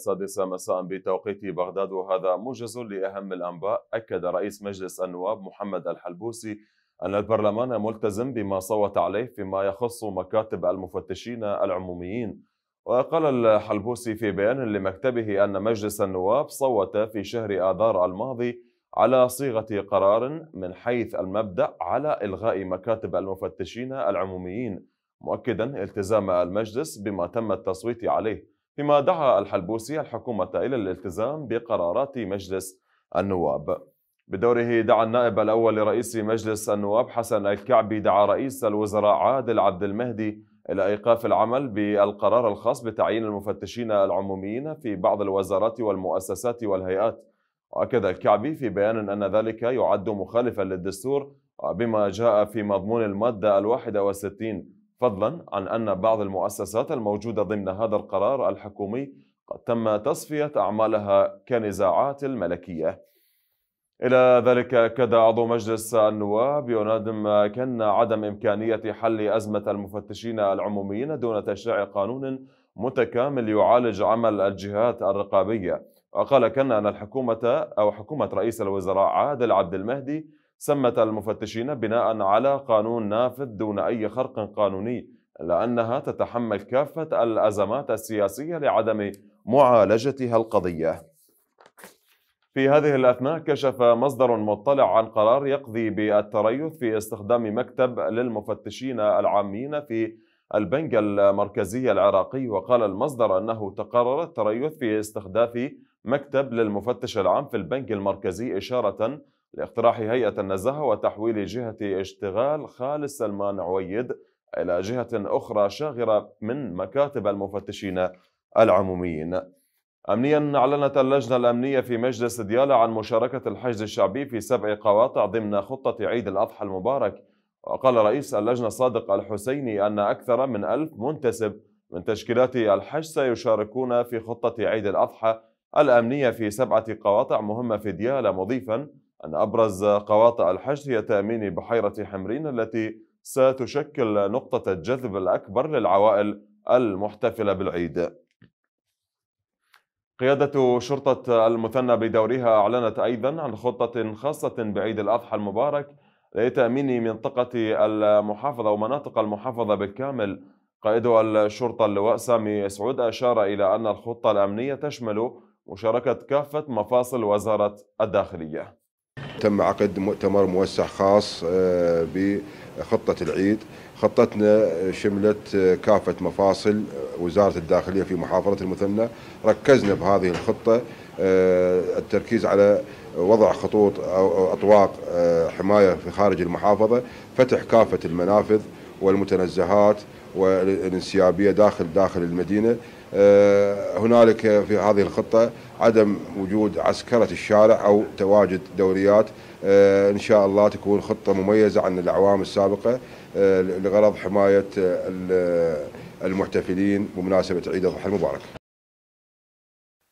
السادسة مساء بتوقيت بغداد وهذا موجز لأهم الأنباء أكد رئيس مجلس النواب محمد الحلبوسي أن البرلمان ملتزم بما صوت عليه فيما يخص مكاتب المفتشين العموميين وقال الحلبوسي في بيان لمكتبه أن مجلس النواب صوت في شهر آذار الماضي على صيغة قرار من حيث المبدأ على إلغاء مكاتب المفتشين العموميين مؤكدا التزام المجلس بما تم التصويت عليه فيما دعا الحلبوسي الحكومة إلى الالتزام بقرارات مجلس النواب بدوره دعا النائب الأول لرئيس مجلس النواب حسن الكعبي دعا رئيس الوزراء عادل عبد المهدي إلى إيقاف العمل بالقرار الخاص بتعيين المفتشين العموميين في بعض الوزارات والمؤسسات والهيئات وأكد الكعبي في بيان أن ذلك يعد مخالفا للدستور بما جاء في مضمون المادة الواحدة والستين فضلا عن أن بعض المؤسسات الموجودة ضمن هذا القرار الحكومي قد تم تصفية أعمالها كنزاعات الملكية إلى ذلك أكد عضو مجلس النواب ينادم كان عدم إمكانية حل أزمة المفتشين العموميين دون تشريع قانون متكامل يعالج عمل الجهات الرقابية وقال كان أن الحكومة أو حكومة رئيس الوزراء عادل عبد المهدي سمت المفتشين بناء على قانون نافذ دون أي خرق قانوني لأنها تتحمل كافة الأزمات السياسية لعدم معالجتها القضية في هذه الأثناء كشف مصدر مطلع عن قرار يقضي بالتريث في استخدام مكتب للمفتشين العامين في البنك المركزي العراقي وقال المصدر أنه تقرر التريث في استخدام مكتب للمفتش العام في البنك المركزي إشارة لاقتراح هيئة النزاهة وتحويل جهة اشتغال خالد سلمان عويد إلى جهة أخرى شاغرة من مكاتب المفتشين العموميين أمنيا أعلنت اللجنة الأمنية في مجلس ديالى عن مشاركة الحشد الشعبي في سبع قواطع ضمن خطة عيد الأضحى المبارك وقال رئيس اللجنة صادق الحسيني أن أكثر من ألف منتسب من تشكيلات الحشد سيشاركون في خطة عيد الأضحى الأمنية في سبعة قواطع مهمة في ديالى مضيفا أن أبرز قواطع الحشد هي تأمين بحيرة حمرين التي ستشكل نقطة الجذب الأكبر للعوائل المحتفلة بالعيد قيادة شرطة المثنى بدورها أعلنت أيضا عن خطة خاصة بعيد الأضحى المبارك لتأمين منطقة المحافظة ومناطق المحافظة بالكامل قائد الشرطة اللواء سامي سعود أشار إلى أن الخطة الأمنية تشمل مشاركة كافة مفاصل وزارة الداخلية تم عقد مؤتمر موسع خاص آه، بخطة العيد خطتنا آه، شملت آه، كافة مفاصل وزارة الداخلية في محافظة المثنى ركزنا بهذه الخطة التركيز على وضع خطوط أو أطواق حماية في خارج المحافظة فتح كافة المنافذ والمتنزهات والانسيابيه داخل داخل المدينه آه، هنالك في هذه الخطه عدم وجود عسكره الشارع او تواجد دوريات آه، ان شاء الله تكون خطه مميزه عن الاعوام السابقه آه، لغرض حمايه المحتفلين بمناسبه عيد الاضحى المبارك.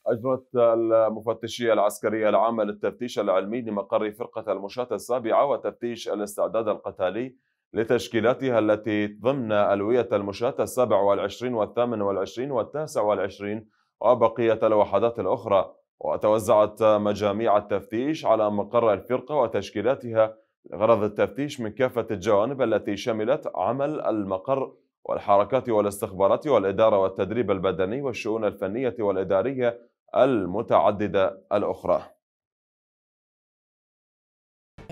أجرت المفتشية العسكرية العامة للتفتيش العلمي لمقر فرقة المشاة السابعة وتفتيش الاستعداد القتالي لتشكيلتها التي ضمن ألوية المشاة السابع والعشرين والثامن والعشرين والتاسع والعشرين وبقية الوحدات الأخرى وتوزعت مجاميع التفتيش على مقر الفرقة وتشكيلاتها لغرض التفتيش من كافة الجوانب التي شملت عمل المقر والحركات والاستخبارات والإدارة والتدريب البدني والشؤون الفنية والإدارية المتعددة الأخرى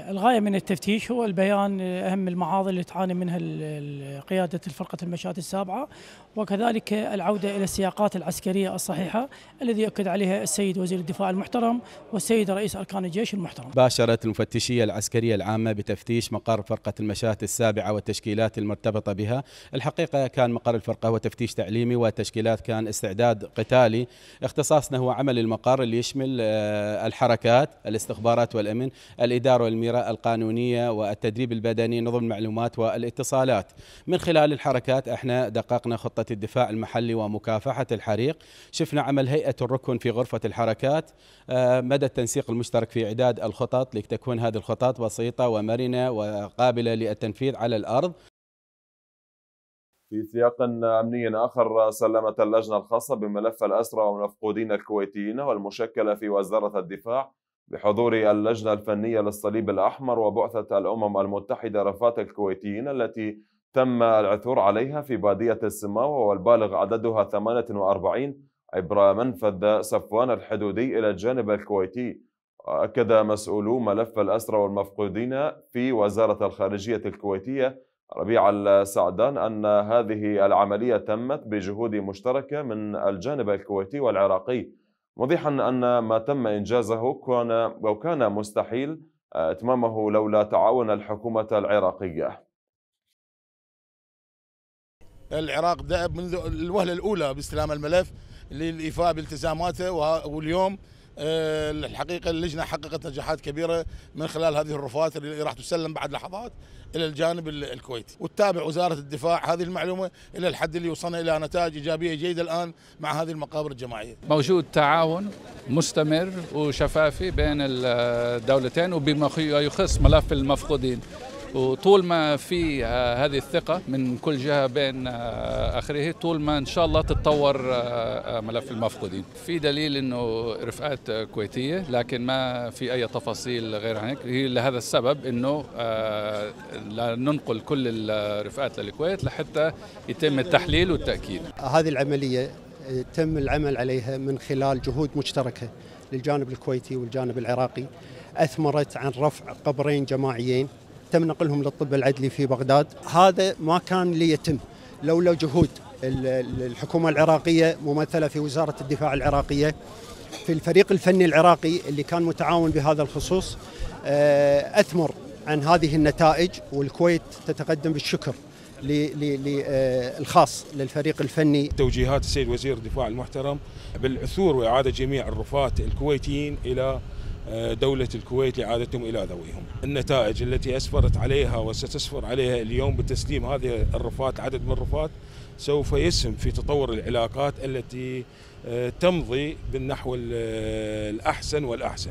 الغايه من التفتيش هو البيان اهم المعاضل اللي تعاني منها قياده الفرقه المشاة السابعه وكذلك العوده الى السياقات العسكريه الصحيحه الذي يؤكد عليها السيد وزير الدفاع المحترم والسيد رئيس اركان الجيش المحترم. باشرت المفتشيه العسكريه العامه بتفتيش مقر فرقه المشاة السابعه والتشكيلات المرتبطه بها، الحقيقه كان مقر الفرقه هو تفتيش تعليمي والتشكيلات كان استعداد قتالي، اختصاصنا هو عمل المقر اللي يشمل آه، الحركات، الاستخبارات والامن، الاداره والميراث القانونية والتدريب البدني نظم المعلومات والاتصالات من خلال الحركات احنا دققنا خطة الدفاع المحلي ومكافحة الحريق شفنا عمل هيئة الركن في غرفة الحركات آه، مدى التنسيق المشترك في إعداد الخطط لتكون هذه الخطط بسيطة ومرنة وقابلة للتنفيذ على الأرض في سياق أمني آخر سلمت اللجنة الخاصة بملف الأسرى والمفقودين الكويتيين والمشكلة في وزارة الدفاع بحضور اللجنة الفنية للصليب الأحمر وبعثة الأمم المتحدة رفات الكويتيين التي تم العثور عليها في بادية السماوة والبالغ عددها 48 عبر منفذ صفوان الحدودي إلى الجانب الكويتي وأكد مسؤولو ملف الأسرى والمفقودين في وزارة الخارجية الكويتية ربيع السعدان أن هذه العملية تمت بجهود مشتركة من الجانب الكويتي والعراقي موضحا أن ما تم إنجازه كان أو كان مستحيل آه، إتمامه لولا تعاون الحكومة العراقية العراق دأب منذ الوهلة الأولى باستلام الملف للإيفاء بالتزاماته واليوم آه، الحقيقه اللجنه حققت نجاحات كبيره من خلال هذه الرفات اللي راح تسلم بعد لحظات الى الجانب الكويتي، وتتابع وزاره الدفاع هذه المعلومه الى الحد اللي وصلنا الى نتائج ايجابيه جيده الان مع هذه المقابر الجماعيه. موجود تعاون مستمر وشفافي بين الدولتين آه، وبما يخص ملف المفقودين. وطول ما في آه، هذه الثقة من كل جهة بين آه، آخره طول ما إن شاء الله تتطور آه، ملف المفقودين في دليل أنه رفقات كويتية لكن ما في أي تفاصيل غير هيك هي لهذا السبب أنه لا ننقل كل الرفقات للكويت لحتى يتم التحليل والتأكيد هذه العملية تم العمل عليها من خلال جهود مشتركة للجانب الكويتي والجانب العراقي أثمرت عن رفع قبرين جماعيين تم نقلهم للطب العدلي في بغداد هذا ما كان ليتم لولا جهود الحكومة العراقية ممثلة في وزارة الدفاع العراقية في الفريق الفني العراقي اللي كان متعاون بهذا الخصوص آه، أثمر عن هذه النتائج والكويت تتقدم بالشكر للخاص آه، للفريق الفني توجيهات السيد وزير الدفاع المحترم بالعثور وإعادة جميع الرفات الكويتيين إلى آه، دولة الكويت لعادتهم إلى ذويهم النتائج التي أسفرت عليها وستسفر عليها اليوم بتسليم هذه الرفات عدد من الرفات سوف يسهم في تطور العلاقات التي آه، تمضي بالنحو آه، الأحسن والأحسن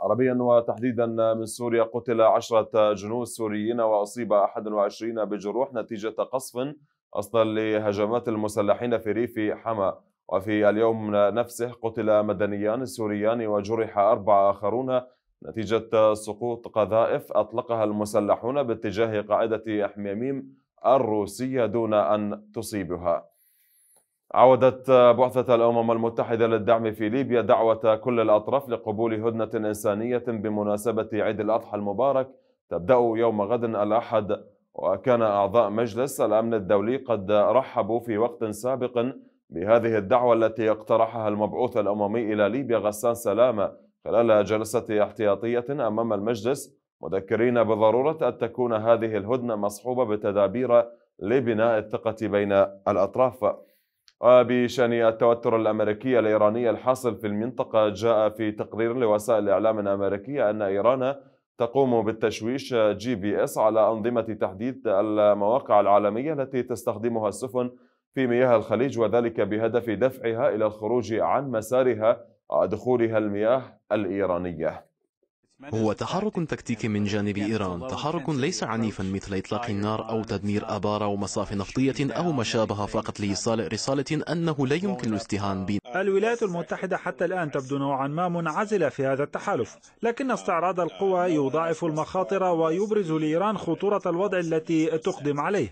عربيا وتحديدا من سوريا قتل عشرة جنود سوريين وأصيب 21 بجروح نتيجة قصف أصلا لهجمات المسلحين في ريف حماة وفي اليوم نفسه قتل مدنيان سوريان وجرح أربعة آخرون نتيجة سقوط قذائف أطلقها المسلحون باتجاه قاعدة أحميميم الروسية دون أن تصيبها عودت بعثة الأمم المتحدة للدعم في ليبيا دعوة كل الأطراف لقبول هدنة إنسانية بمناسبة عيد الأضحى المبارك تبدأ يوم غد الأحد وكان أعضاء مجلس الأمن الدولي قد رحبوا في وقت سابق بهذه الدعوة التي اقترحها المبعوث الأممي إلى ليبيا غسان سلامة خلال جلسة احتياطية أمام المجلس مذكرين بضرورة أن تكون هذه الهدنة مصحوبة بتدابير لبناء الثقة بين الأطراف وبشأن التوتر الأمريكي الإيراني الحاصل في المنطقة جاء في تقرير لوسائل الإعلام الأمريكية أن إيران تقوم بالتشويش جي بي اس على أنظمة تحديد المواقع العالمية التي تستخدمها السفن في مياه الخليج وذلك بهدف دفعها إلى الخروج عن مسارها ودخولها المياه الإيرانية هو تحرك تكتيكي من جانب إيران تحرك ليس عنيفا مثل إطلاق النار أو تدمير آبار أو مصاف نفطية أو ما شابه فقط لإيصال رسالة أنه لا يمكن الاستهان ب الولايات المتحدة حتى الآن تبدو نوعا ما منعزلة في هذا التحالف لكن استعراض القوى يضاعف المخاطر ويبرز لإيران خطورة الوضع التي تقدم عليه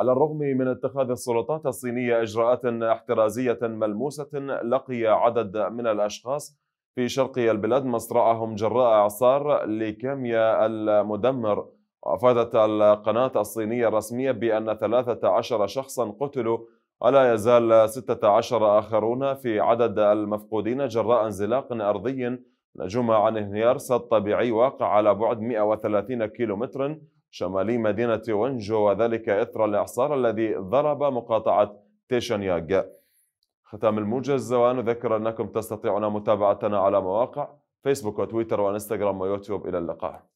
على الرغم من اتخاذ السلطات الصينية إجراءات احترازية ملموسة لقي عدد من الأشخاص في شرق البلاد مصرعهم جراء إعصار ليكيميا المدمر وأفادت القناة الصينية الرسمية بأن 13 شخصا قتلوا ولا يزال 16 آخرون في عدد المفقودين جراء انزلاق أرضي نجم عن انهيار سد طبيعي واقع على بعد 130 كيلومتر شمالي مدينة وينجو وذلك إثر الإعصار الذي ضرب مقاطعة تيشانياغ ختام الموجز ونذكر أنكم تستطيعون متابعتنا على مواقع فيسبوك وتويتر وانستغرام ويوتيوب إلى اللقاء